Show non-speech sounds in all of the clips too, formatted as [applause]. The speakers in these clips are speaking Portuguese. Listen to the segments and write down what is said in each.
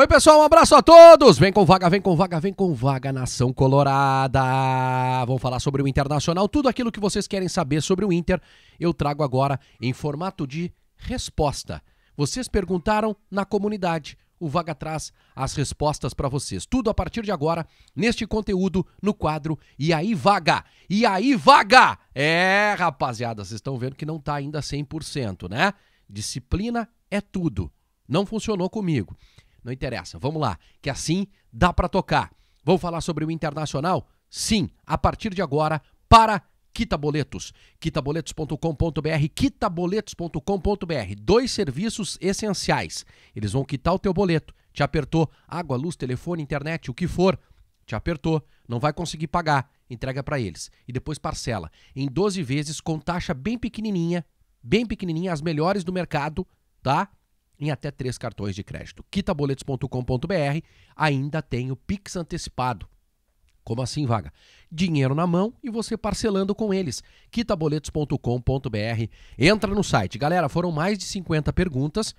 Oi, pessoal, um abraço a todos. Vem com vaga, vem com vaga, vem com vaga, nação colorada. Vamos falar sobre o Internacional, tudo aquilo que vocês querem saber sobre o Inter, eu trago agora em formato de resposta. Vocês perguntaram na comunidade, o Vaga traz as respostas para vocês. Tudo a partir de agora, neste conteúdo, no quadro E aí Vaga! E aí Vaga! É, rapaziada, vocês estão vendo que não tá ainda 100%, né? Disciplina é tudo. Não funcionou comigo. Não interessa. Vamos lá, que assim dá para tocar. Vou falar sobre o internacional? Sim, a partir de agora para Quita Boletos, quitaboletos.com.br, quitaboletos.com.br. Dois serviços essenciais. Eles vão quitar o teu boleto. Te apertou água, luz, telefone, internet, o que for, te apertou, não vai conseguir pagar, entrega para eles e depois parcela em 12 vezes com taxa bem pequenininha, bem pequenininha, as melhores do mercado, tá? em até três cartões de crédito. Quitaboletos.com.br ainda tem o Pix antecipado. Como assim, vaga? Dinheiro na mão e você parcelando com eles. Quitaboletos.com.br. Entra no site. Galera, foram mais de 50 perguntas.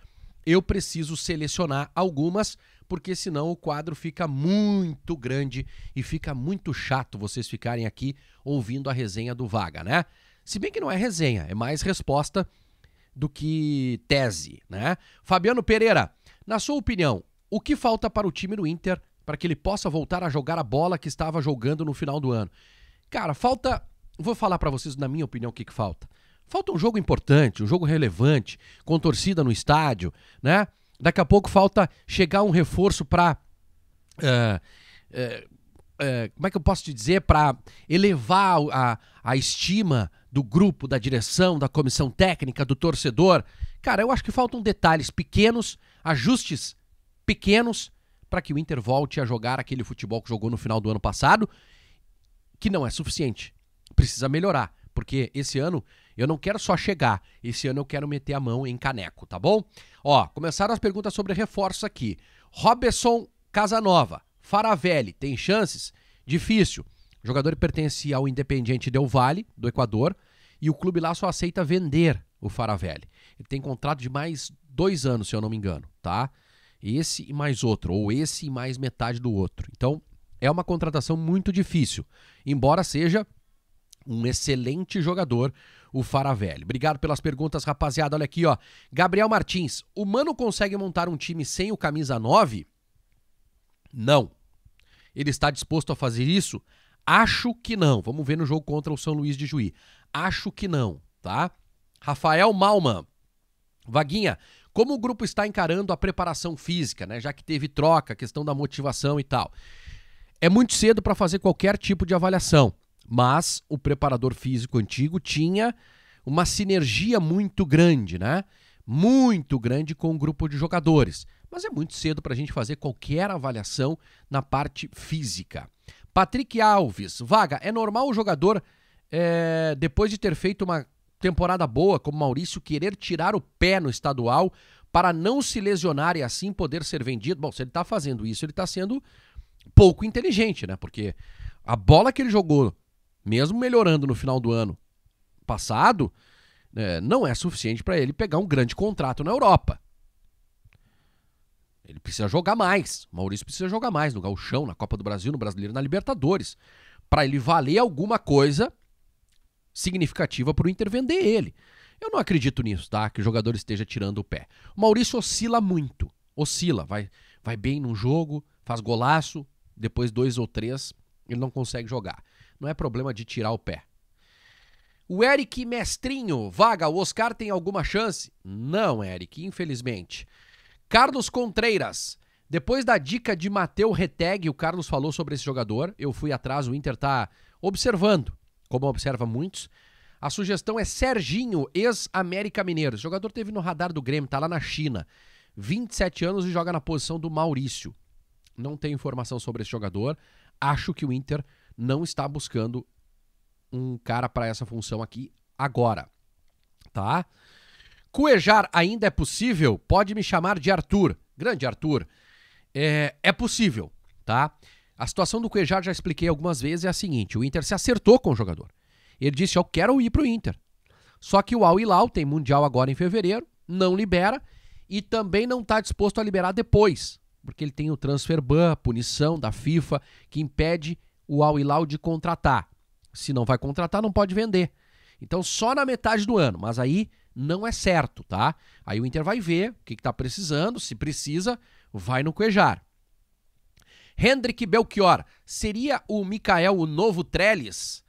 Eu preciso selecionar algumas, porque senão o quadro fica muito grande e fica muito chato vocês ficarem aqui ouvindo a resenha do Vaga, né? Se bem que não é resenha, é mais resposta do que tese, né? Fabiano Pereira, na sua opinião, o que falta para o time do Inter para que ele possa voltar a jogar a bola que estava jogando no final do ano? Cara, falta, vou falar para vocês na minha opinião o que, que falta. Falta um jogo importante, um jogo relevante, com torcida no estádio, né? Daqui a pouco falta chegar um reforço para uh, eh, uh, eh, eh, como é que eu posso te dizer, para elevar a, a estima do grupo, da direção, da comissão técnica, do torcedor. Cara, eu acho que faltam detalhes pequenos, ajustes pequenos, para que o Inter volte a jogar aquele futebol que jogou no final do ano passado, que não é suficiente. Precisa melhorar, porque esse ano eu não quero só chegar, esse ano eu quero meter a mão em caneco, tá bom? Ó, começaram as perguntas sobre reforços aqui. Roberson Casanova. Faravelli tem chances? Difícil. O jogador pertence ao Independiente Del Valle, do Equador, e o clube lá só aceita vender o Faravelli. Ele tem contrato de mais dois anos, se eu não me engano, tá? Esse e mais outro, ou esse e mais metade do outro. Então, é uma contratação muito difícil, embora seja um excelente jogador, o Faravelli. Obrigado pelas perguntas, rapaziada. Olha aqui, ó. Gabriel Martins, o Mano consegue montar um time sem o camisa 9? Não ele está disposto a fazer isso? Acho que não. Vamos ver no jogo contra o São Luís de Juí. Acho que não, tá? Rafael Malman. Vaguinha, como o grupo está encarando a preparação física, né? Já que teve troca, questão da motivação e tal. É muito cedo para fazer qualquer tipo de avaliação, mas o preparador físico antigo tinha uma sinergia muito grande, né? Muito grande com o grupo de jogadores mas é muito cedo para a gente fazer qualquer avaliação na parte física. Patrick Alves, vaga, é normal o jogador, é, depois de ter feito uma temporada boa como Maurício, querer tirar o pé no estadual para não se lesionar e assim poder ser vendido? Bom, se ele está fazendo isso, ele está sendo pouco inteligente, né? Porque a bola que ele jogou, mesmo melhorando no final do ano passado, é, não é suficiente para ele pegar um grande contrato na Europa. Ele precisa jogar mais. O Maurício precisa jogar mais no Gauchão, na Copa do Brasil, no Brasileiro, na Libertadores. Para ele valer alguma coisa significativa para o Inter vender ele. Eu não acredito nisso, tá? Que o jogador esteja tirando o pé. O Maurício oscila muito. Oscila, vai, vai bem num jogo, faz golaço, depois dois ou três, ele não consegue jogar. Não é problema de tirar o pé. O Eric Mestrinho, vaga, o Oscar tem alguma chance? Não, Eric, infelizmente. Carlos Contreiras. Depois da dica de Mateu Reteg, o Carlos falou sobre esse jogador. Eu fui atrás, o Inter está observando, como observa muitos. A sugestão é Serginho, ex-América Mineiro. O jogador teve no radar do Grêmio, está lá na China. 27 anos e joga na posição do Maurício. Não tenho informação sobre esse jogador. Acho que o Inter não está buscando um cara para essa função aqui agora. Tá? Cuejar ainda é possível? Pode me chamar de Arthur. Grande Arthur. É, é possível, tá? A situação do Cuejar já expliquei algumas vezes é a seguinte: o Inter se acertou com o jogador. Ele disse: Eu quero ir pro Inter. Só que o Al Hilal tem Mundial agora em fevereiro, não libera e também não está disposto a liberar depois, porque ele tem o transfer ban, a punição da FIFA, que impede o Al Hilal de contratar. Se não vai contratar, não pode vender. Então só na metade do ano, mas aí não é certo, tá? Aí o Inter vai ver o que está precisando, se precisa, vai no Cuejar. Hendrick Belchior, seria o Mikael o novo Trellis?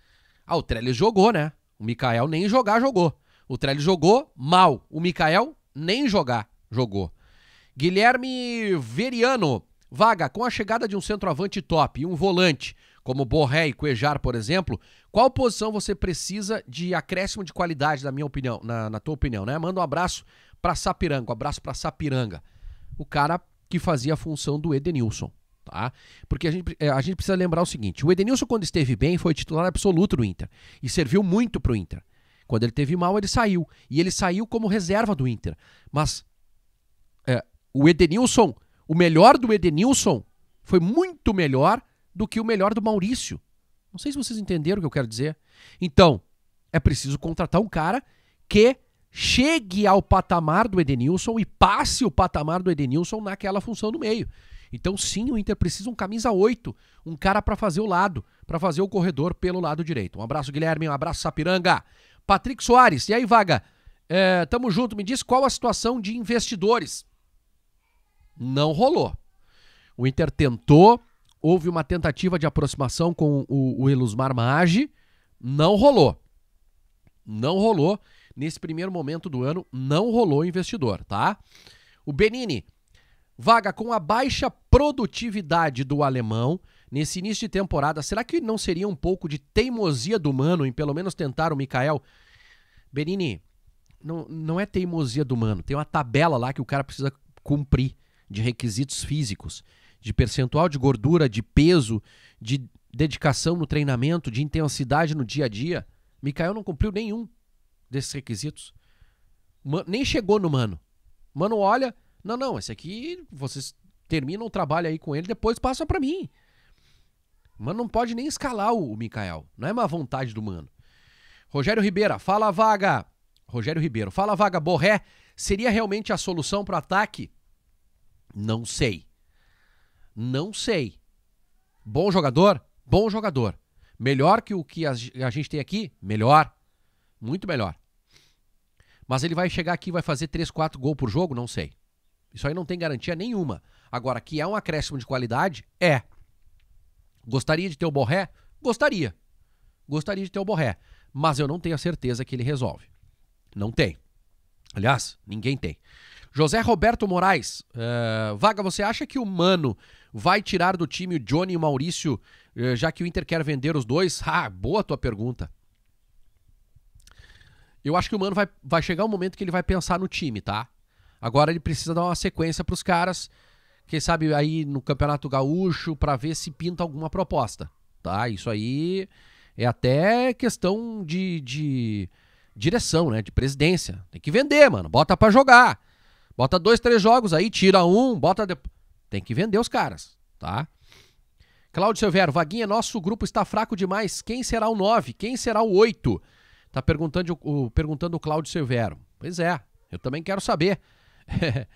Ah, o Trellis jogou, né? O Mikael nem jogar jogou. O Trellis jogou mal. O Mikael nem jogar jogou. Guilherme Veriano, vaga, com a chegada de um centroavante top e um volante, como Borré e Cuejar, por exemplo, qual posição você precisa de acréscimo de qualidade, na minha opinião, na, na tua opinião, né? Manda um abraço para Sapiranga, um abraço para Sapiranga. O cara que fazia a função do Edenilson, tá? Porque a gente, é, a gente precisa lembrar o seguinte, o Edenilson quando esteve bem foi titular absoluto do Inter e serviu muito pro Inter. Quando ele teve mal, ele saiu. E ele saiu como reserva do Inter. Mas é, o Edenilson, o melhor do Edenilson foi muito melhor do que o melhor do Maurício. Não sei se vocês entenderam o que eu quero dizer. Então, é preciso contratar um cara que chegue ao patamar do Edenilson e passe o patamar do Edenilson naquela função do meio. Então, sim, o Inter precisa um camisa 8, um cara para fazer o lado, para fazer o corredor pelo lado direito. Um abraço, Guilherme, um abraço, Sapiranga. Patrick Soares, e aí, Vaga? É, tamo junto, me diz qual a situação de investidores. Não rolou. O Inter tentou, houve uma tentativa de aproximação com o, o Elusmar Maage, não rolou. Não rolou. Nesse primeiro momento do ano, não rolou investidor, tá? O Benini, vaga com a baixa produtividade do alemão nesse início de temporada, será que não seria um pouco de teimosia do Mano em pelo menos tentar o Mikael? Benini, não, não é teimosia do Mano, tem uma tabela lá que o cara precisa cumprir de requisitos físicos de percentual de gordura, de peso, de dedicação no treinamento, de intensidade no dia a dia. Mikael não cumpriu nenhum desses requisitos. Man, nem chegou no mano. Mano olha, não, não, esse aqui vocês terminam o trabalho aí com ele, depois passa para mim. Mano não pode nem escalar o, Mikael. Não é má vontade do mano. Rogério Ribeira, fala vaga. Rogério Ribeiro, fala vaga. Borré seria realmente a solução para o ataque? Não sei. Não sei. Bom jogador? Bom jogador. Melhor que o que a, gente tem aqui? Melhor. Muito melhor. Mas ele vai chegar aqui e vai fazer 3, 4 gols por jogo? Não sei. Isso aí não tem garantia nenhuma. Agora, que é um acréscimo de qualidade? É. Gostaria de ter o Borré? Gostaria. Gostaria de ter o Borré. Mas eu não tenho a certeza que ele resolve. Não tem. Aliás, ninguém tem. José Roberto Moraes, uh, Vaga, você acha que o Mano Vai tirar do time o Johnny e o Maurício, eh, já que o Inter quer vender os dois? [laughs] Ah, boa tua pergunta. Eu acho que o Mano vai, vai chegar um momento que ele vai pensar no time, tá? Agora ele precisa dar uma sequência pros caras, quem sabe aí no Campeonato Gaúcho, para ver se pinta alguma proposta, tá? Isso aí é até questão de, de direção, né? De presidência. Tem que vender, mano. Bota para jogar. Bota dois, três jogos aí, tira um, bota depois. Tem que vender os caras, tá? Cláudio Silveiro, Vaguinha, nosso grupo está fraco demais. Quem será o 9? Quem será o 8? Tá perguntando o, perguntando o Cláudio Silveiro. Pois é, eu também quero saber. [laughs]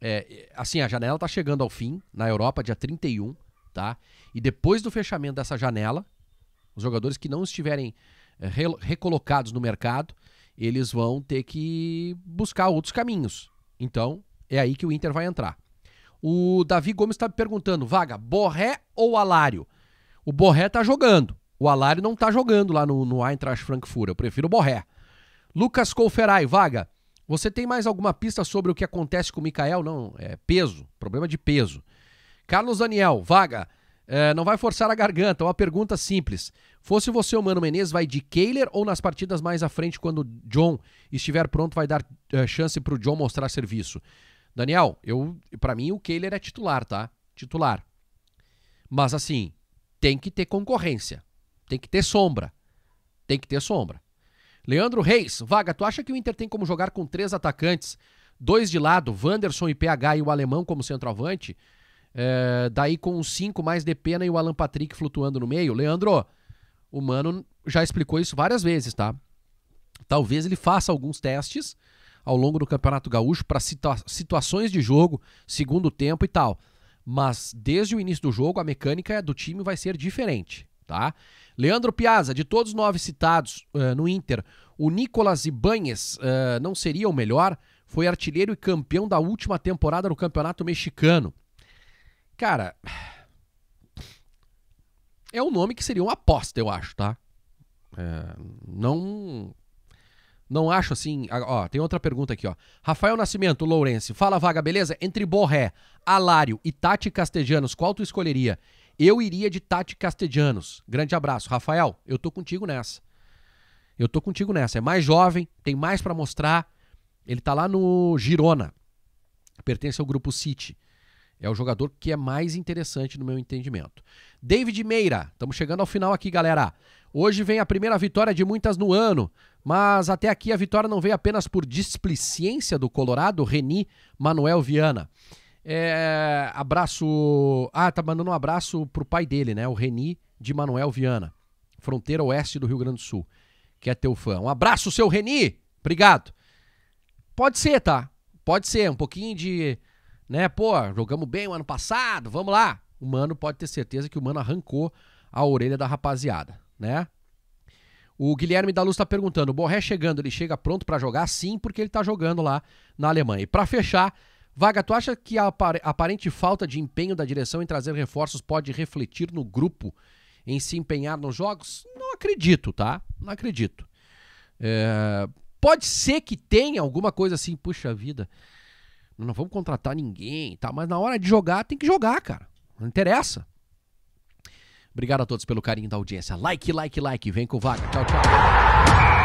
é, assim, a janela tá chegando ao fim, na Europa, dia 31, tá? E depois do fechamento dessa janela, os jogadores que não estiverem eh, recolocados no mercado, eles vão ter que buscar outros caminhos. Então, é aí que o Inter vai entrar. O Davi Gomes está me perguntando, Vaga, Borré ou Alário? O Borré está jogando. O Alário não está jogando lá no, no Eintracht Frankfurt. Eu prefiro o Borré. Lucas Colferai, Vaga, você tem mais alguma pista sobre o que acontece com o Mikael? Não, é peso, problema de peso. Carlos Daniel, Vaga, é, não vai forçar a garganta, uma pergunta simples. Fosse você o Mano Menezes, vai de Kehler ou nas partidas mais à frente, quando o John estiver pronto, vai dar é, chance para o John mostrar serviço? Daniel, eu para mim o Kehler é titular, tá? Titular. Mas assim, tem que ter concorrência. Tem que ter sombra. Tem que ter sombra. Leandro Reis, Vaga, tu acha que o Inter tem como jogar com três atacantes, dois de lado, Wanderson e PH e o alemão como centroavante? É, daí com cinco mais de pena e o Alan Patrick flutuando no meio? Leandro, o Mano já explicou isso várias vezes, tá? Talvez ele faça alguns testes ao longo do Campeonato Gaúcho para situa situações de jogo, segundo tempo e tal. Mas desde o início do jogo, a mecânica do time vai ser diferente, tá? Leandro Piazza, de todos os nove citados uh, no Inter, o Nicolas Ibanhes uh, eh, não seria o melhor? Foi artilheiro e campeão da última temporada no Campeonato Mexicano. Cara, é um nome que seria uma aposta, eu acho, tá? É, não não acho assim. Ó, tem outra pergunta aqui, ó. Rafael Nascimento, Lourenço, fala vaga, beleza? Entre Borré, Alário e Tati Castejanos, qual tu escolheria? Eu iria de Tati Castejanos. Grande abraço. Rafael, eu tô contigo nessa. Eu tô contigo nessa. É mais jovem, tem mais para mostrar. Ele tá lá no Girona. Pertence ao grupo City. É o jogador que é mais interessante no meu entendimento. David Meira, estamos chegando ao final aqui, galera. Hoje vem a primeira vitória de muitas no ano, mas até aqui a vitória não veio apenas por displicência do Colorado, Reni Manuel Viana. É, abraço. Ah, tá mandando um abraço pro pai dele, né? O Reni de Manuel Viana, fronteira oeste do Rio Grande do Sul, que é teu fã. Um abraço, seu Reni! Obrigado. Pode ser, tá? Pode ser, um pouquinho de né? Pô, jogamos bem o ano passado, vamos lá. O mano pode ter certeza que o mano arrancou a orelha da rapaziada, né? O Guilherme da Luz está perguntando: o Borré chegando, ele chega pronto para jogar? Sim, porque ele está jogando lá na Alemanha. E para fechar, Vaga, tu acha que a aparente falta de empenho da direção em trazer reforços pode refletir no grupo em se empenhar nos jogos? Não acredito, tá? Não acredito. É... Pode ser que tenha alguma coisa assim, puxa vida. Não vamos contratar ninguém, tá? Mas na hora de jogar, tem que jogar, cara. Não interessa. Obrigado a todos pelo carinho da audiência. Like, like, like. Vem com o vaga. Tchau, tchau.